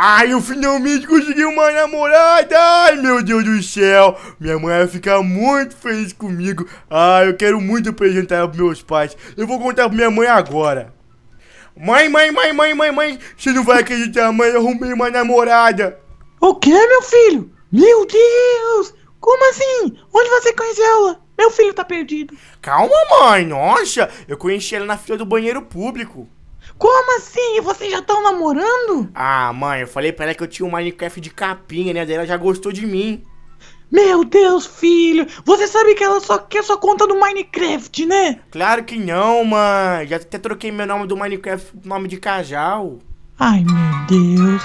Ai, eu finalmente consegui uma namorada! Ai, meu Deus do céu! Minha mãe vai ficar muito feliz comigo. Ai, eu quero muito apresentar para meus pais. Eu vou contar pra minha mãe agora. Mãe, mãe, mãe, mãe, mãe, mãe! Você não vai acreditar, mãe, eu arrumei uma namorada! O que, meu filho? Meu Deus! Como assim? Onde você conheceu ela? Meu filho tá perdido. Calma, mãe, nossa! Eu conheci ela na fila do banheiro público. Como assim? Vocês já estão namorando? Ah, mãe, eu falei pra ela que eu tinha um Minecraft de capinha, né? Daí ela já gostou de mim. Meu Deus, filho! Você sabe que ela só quer sua conta do Minecraft, né? Claro que não, mãe. Já até troquei meu nome do Minecraft nome de Cajal. Ai, meu Deus.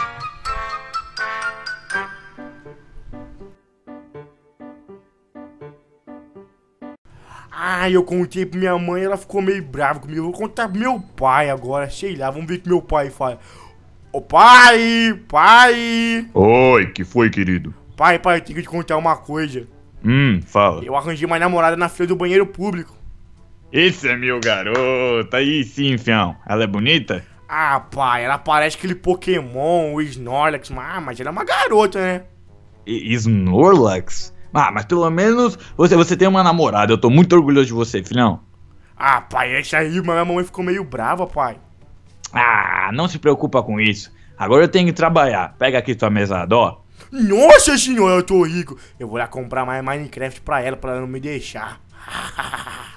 Ah, eu contei pra minha mãe, ela ficou meio brava comigo. vou contar pro meu pai agora, sei lá, vamos ver o que meu pai fala. Ô pai, pai! Oi, que foi, querido? Pai, pai, eu tenho que te contar uma coisa. Hum, fala. Eu arranjei uma namorada na fila do banheiro público. Esse é meu garoto, aí sim, fião. Ela é bonita? Ah, pai, ela parece aquele Pokémon, o Snorlax, mas, ah, mas ela é uma garota, né? E Snorlax? Ah, mas pelo menos você, você tem uma namorada. Eu tô muito orgulhoso de você, filhão. Ah, pai, esse aí, mas minha mamãe ficou meio brava, pai. Ah, não se preocupa com isso. Agora eu tenho que trabalhar. Pega aqui tua mesada, ó. Nossa senhora, eu tô rico. Eu vou lá comprar mais Minecraft pra ela, pra ela não me deixar.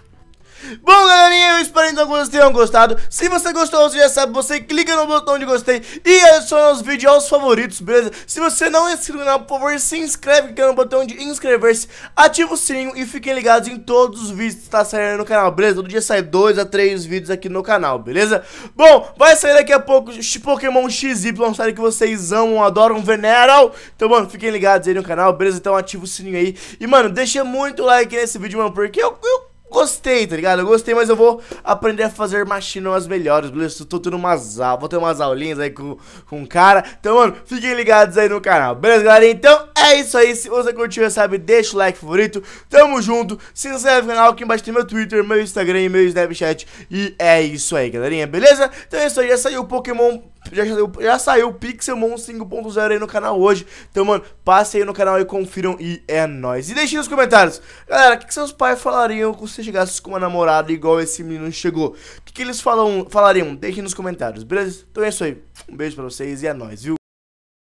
vocês tenham gostado. Se você gostou, você já sabe, você clica no botão de gostei e adiciona os vídeos aos favoritos, beleza? Se você não é inscrito no canal, por favor, se inscreve, clica no botão de inscrever-se, ativa o sininho e fiquem ligados em todos os vídeos que está saindo no canal, beleza? Todo dia sai dois a três vídeos aqui no canal, beleza? Bom, vai sair daqui a pouco Pokémon XY, série que vocês amam, adoram, veneram. Então, mano, fiquem ligados aí no canal, beleza? Então ativa o sininho aí. E, mano, deixa muito like nesse vídeo, mano, porque eu, eu Gostei, tá ligado? Eu gostei, mas eu vou aprender a fazer machinomas melhores, beleza? Tô tendo umas aulas, vou ter umas aulinhas aí com, com o cara. Então, mano, fiquem ligados aí no canal, beleza, galera? Então, é isso aí, se você curtiu, já sabe, deixa o like favorito, tamo junto, se inscreve no canal, aqui embaixo tem meu Twitter, meu Instagram e meu Snapchat, e é isso aí, galerinha, beleza? Então é isso aí, já saiu o Pokémon já saiu, já saiu Pixelmon 5.0 aí no canal hoje. Então, mano, passem aí no canal e confiram e é nóis. E deixem nos comentários, galera, o que, que, seus pais falariam se você chegasse com uma namorada igual esse menino chegou? O que, que, eles falam, falariam? Deixem nos comentários, beleza? Então é isso aí. Um beijo pra vocês e é nóis, viu?